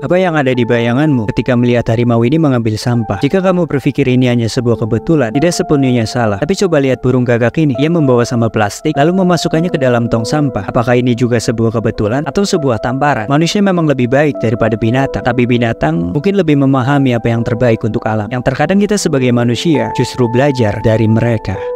Apa yang ada di bayanganmu ketika melihat harimau ini mengambil sampah? Jika kamu berpikir ini hanya sebuah kebetulan, tidak sepenuhnya salah. Tapi coba lihat burung gagak ini. Ia membawa sampah plastik, lalu memasukkannya ke dalam tong sampah. Apakah ini juga sebuah kebetulan atau sebuah tamparan? Manusia memang lebih baik daripada binatang. Tapi binatang mungkin lebih memahami apa yang terbaik untuk alam. Yang terkadang kita sebagai manusia justru belajar dari mereka.